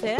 Café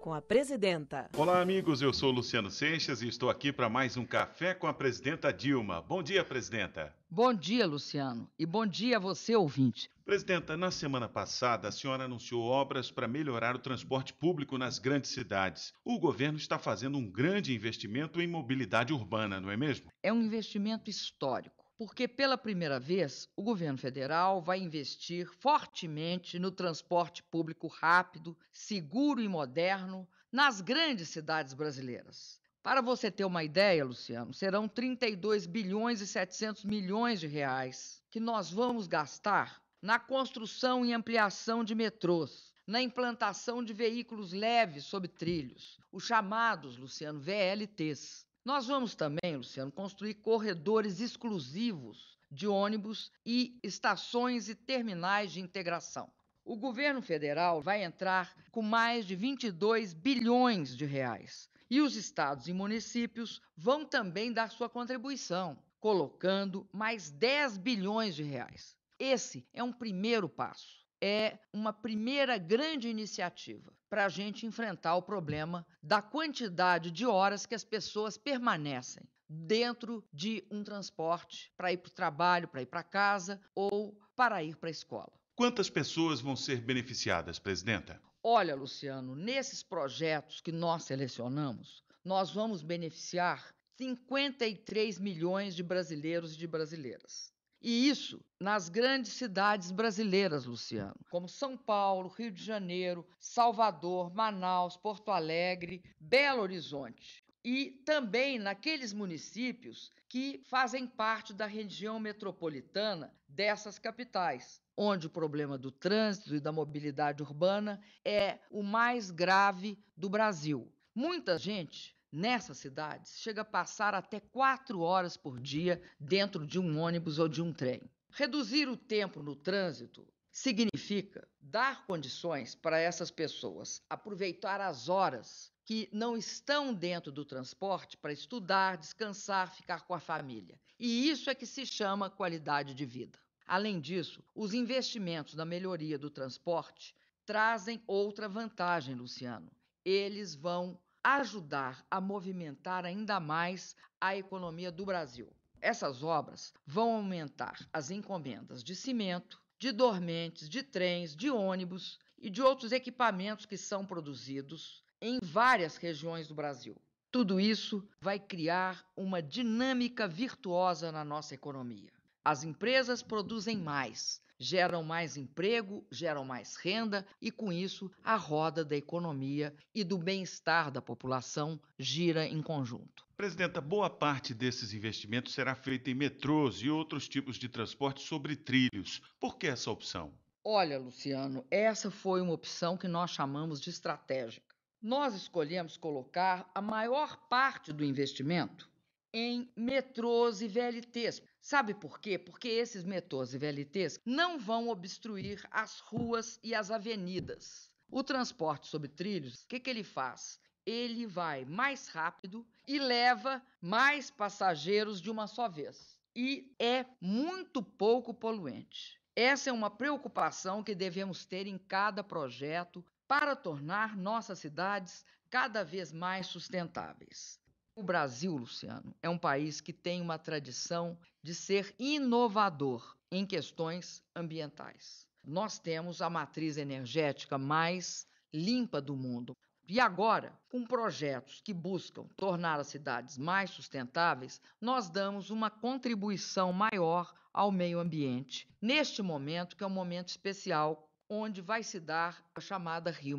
com a Presidenta. Olá, amigos. Eu sou Luciano Seixas e estou aqui para mais um Café com a Presidenta Dilma. Bom dia, Presidenta. Bom dia, Luciano. E bom dia a você, ouvinte. Presidenta, na semana passada, a senhora anunciou obras para melhorar o transporte público nas grandes cidades. O governo está fazendo um grande investimento em mobilidade urbana, não é mesmo? É um investimento histórico porque pela primeira vez o governo federal vai investir fortemente no transporte público rápido, seguro e moderno nas grandes cidades brasileiras. Para você ter uma ideia, Luciano, serão 32 bilhões e 700 milhões de reais que nós vamos gastar na construção e ampliação de metrôs, na implantação de veículos leves sobre trilhos, os chamados, Luciano, VLTs, nós vamos também, Luciano, construir corredores exclusivos de ônibus e estações e terminais de integração. O governo federal vai entrar com mais de 22 bilhões de reais. E os estados e municípios vão também dar sua contribuição, colocando mais 10 bilhões de reais. Esse é um primeiro passo é uma primeira grande iniciativa para a gente enfrentar o problema da quantidade de horas que as pessoas permanecem dentro de um transporte para ir para o trabalho, para ir para casa ou para ir para a escola. Quantas pessoas vão ser beneficiadas, presidenta? Olha, Luciano, nesses projetos que nós selecionamos, nós vamos beneficiar 53 milhões de brasileiros e de brasileiras. E isso nas grandes cidades brasileiras, Luciano, como São Paulo, Rio de Janeiro, Salvador, Manaus, Porto Alegre, Belo Horizonte. E também naqueles municípios que fazem parte da região metropolitana dessas capitais, onde o problema do trânsito e da mobilidade urbana é o mais grave do Brasil. Muita gente Nessas cidades, chega a passar até quatro horas por dia dentro de um ônibus ou de um trem. Reduzir o tempo no trânsito significa dar condições para essas pessoas aproveitar as horas que não estão dentro do transporte para estudar, descansar, ficar com a família. E isso é que se chama qualidade de vida. Além disso, os investimentos na melhoria do transporte trazem outra vantagem, Luciano. Eles vão ajudar a movimentar ainda mais a economia do Brasil. Essas obras vão aumentar as encomendas de cimento, de dormentes, de trens, de ônibus e de outros equipamentos que são produzidos em várias regiões do Brasil. Tudo isso vai criar uma dinâmica virtuosa na nossa economia. As empresas produzem mais, geram mais emprego, geram mais renda e, com isso, a roda da economia e do bem-estar da população gira em conjunto. Presidenta, boa parte desses investimentos será feita em metrôs e outros tipos de transporte sobre trilhos. Por que essa opção? Olha, Luciano, essa foi uma opção que nós chamamos de estratégica. Nós escolhemos colocar a maior parte do investimento em metrôs e VLTs. Sabe por quê? Porque esses metrôs e VLTs não vão obstruir as ruas e as avenidas. O transporte sobre trilhos, o que, que ele faz? Ele vai mais rápido e leva mais passageiros de uma só vez. E é muito pouco poluente. Essa é uma preocupação que devemos ter em cada projeto para tornar nossas cidades cada vez mais sustentáveis. O Brasil, Luciano, é um país que tem uma tradição de ser inovador em questões ambientais. Nós temos a matriz energética mais limpa do mundo. E agora, com projetos que buscam tornar as cidades mais sustentáveis, nós damos uma contribuição maior ao meio ambiente. Neste momento, que é um momento especial onde vai se dar a chamada Rio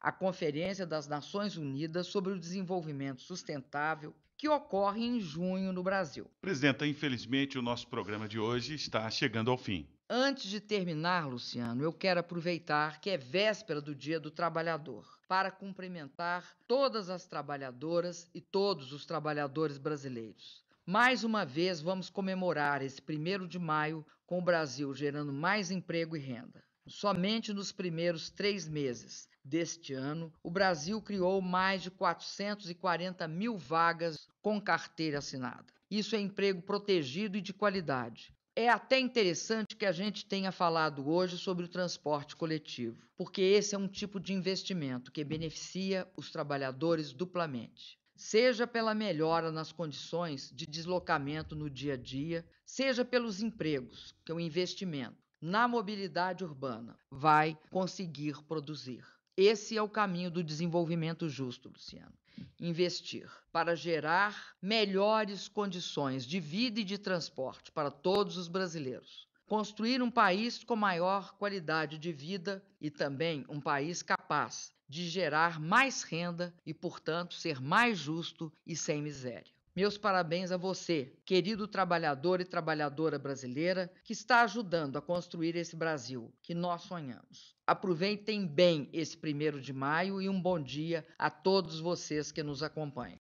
a Conferência das Nações Unidas sobre o Desenvolvimento Sustentável, que ocorre em junho no Brasil. Presidenta, infelizmente o nosso programa de hoje está chegando ao fim. Antes de terminar, Luciano, eu quero aproveitar que é véspera do Dia do Trabalhador para cumprimentar todas as trabalhadoras e todos os trabalhadores brasileiros. Mais uma vez, vamos comemorar esse primeiro de maio com o Brasil gerando mais emprego e renda. Somente nos primeiros três meses deste ano, o Brasil criou mais de 440 mil vagas com carteira assinada. Isso é emprego protegido e de qualidade. É até interessante que a gente tenha falado hoje sobre o transporte coletivo, porque esse é um tipo de investimento que beneficia os trabalhadores duplamente seja pela melhora nas condições de deslocamento no dia a dia, seja pelos empregos, que é um investimento, na mobilidade urbana vai conseguir produzir. Esse é o caminho do desenvolvimento justo, Luciano. Investir para gerar melhores condições de vida e de transporte para todos os brasileiros. Construir um país com maior qualidade de vida e também um país capaz de gerar mais renda e, portanto, ser mais justo e sem miséria. Meus parabéns a você, querido trabalhador e trabalhadora brasileira, que está ajudando a construir esse Brasil que nós sonhamos. Aproveitem bem esse primeiro de maio e um bom dia a todos vocês que nos acompanham.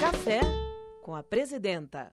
Café com a presidenta.